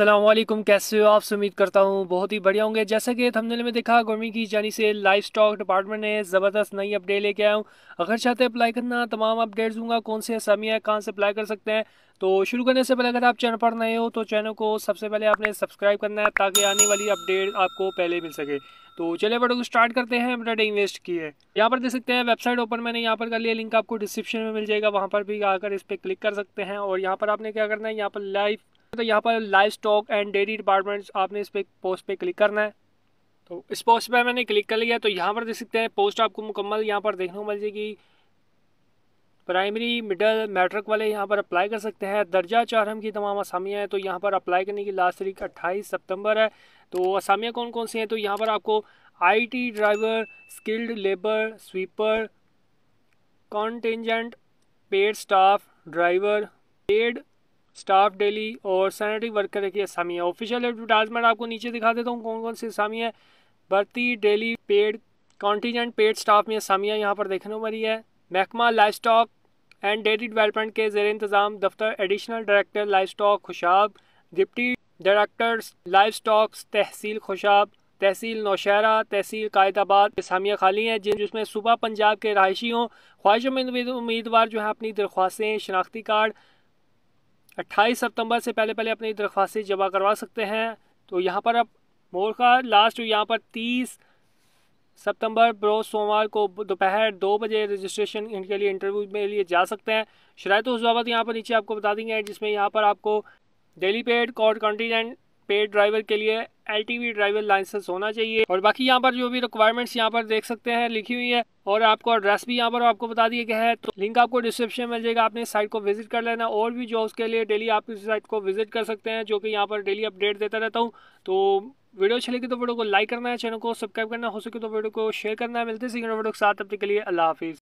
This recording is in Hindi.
असलम कैसे हो आप से उम्मीद करता हूँ बहुत ही बढ़िया होंगे जैसा कि थंबनेल में देखा गवर्नमेंट की जानी से लाइफ स्टॉक डिपार्टमेंट ने ज़बरदस्त नई अपडेट लेके आया हूँ अगर चाहते हैं अप्लाई करना तमाम अपडेट्स दूंगा कौन से असामी है कहाँ से अप्लाई कर सकते हैं तो शुरू करने से पहले अगर आप चैनल पर नए हो तो चैनल को सबसे पहले आपने सब्सक्राइब करना है ताकि आने वाली अपडेट आपको पहले मिल सके तो चलिए बटो को स्टार्ट करते हैं ब्रेड इन्वेस्ट की है यहाँ पर देख सकते हैं वेबसाइट ओपन मैंने यहाँ पर कर लिया लिंक आपको डिस्क्रिप्शन में मिल जाएगा वहाँ पर भी आकर इस पर क्लिक कर सकते हैं और यहाँ पर आपने क्या करना है यहाँ पर लाइव सकते तो हैं यहाँ पर livestock and dairy department आपने इस पर पोस्ट पर क्लिक करना है तो इस पोस्ट पर मैंने क्लिक कर लिया तो यहाँ पर देख सकते हैं पोस्ट आपको मुकम्मल यहाँ पर देखने को मिल जाएगी प्राइमरी मिडल मैट्रिक वाले यहाँ पर अप्लाई कर सकते हैं दर्जा चारहम की तमाम आसामियाँ हैं तो यहाँ पर अप्लाई करने की लास्ट तारीख अट्ठाईस सितंबर है तो असामियाँ कौन कौन सी हैं तो यहाँ पर आपको IT driver skilled labour sweeper contingent paid staff driver paid staff daily और सैनिटरी वर्कर की असामियाँ ऑफिशियल एडवर्टाइजमेंट आपको नीचे दिखा देता हूँ कौन कौन सी है भर्ती daily paid contingent paid staff में असामियाँ यहाँ पर देखने को मिली है महकमा livestock and dairy development के जेर इंतज़ाम दफ्तर additional director livestock Khushab deputy director livestock तहसील खुशाब तहसील नौशहरा तहसील कायदाबाद असामियाँ खाली हैं जिन जिसमें सुबह पंजाब के रहायशी हों में उम्मीदवार जो है अपनी दरख्वास्तें शनाख्ती कार्ड अट्ठाईस सितंबर से पहले पहले अपनी दरख्वास्तें जमा करवा सकते हैं तो यहाँ पर अब मोर का लास्ट यहाँ पर तीस सितंबर बरोज सोमवार को दोपहर दो बजे रजिस्ट्रेशन इनके लिए इंटरव्यू में लिए जा सकते हैं शराय तो उस बाबत यहाँ पर नीचे आपको बता देंगे जिसमें यहाँ पर आपको डेली पेड कॉर्ड कॉन्टीनेंट पेड ड्राइवर के लिए एल ड्राइवर लाइसेंस होना चाहिए और बाकी यहाँ पर जो भी रिक्वायरमेंट्स यहाँ पर देख सकते हैं लिखी हुई है और आपको एड्रेस भी यहाँ पर आपको बता दिया गया है तो लिंक आपको डिस्क्रिप्शन मिल जाएगा आपने साइट को विजिट कर लेना और भी जॉब्स के लिए डेली आप इस साइट को विजिट कर सकते हैं जो कि यहाँ पर डेली अपडेट देता रहता हूँ तो वीडियो अच्छी लगी तो वीडियो को लाइक करना है चैनल को सब्सक्राइब करना हो सके तो वीडियो को शेयर करना है मिलते हैं सीखने वीडियो के साथ अपने के लिए अल्लाह हाफिज़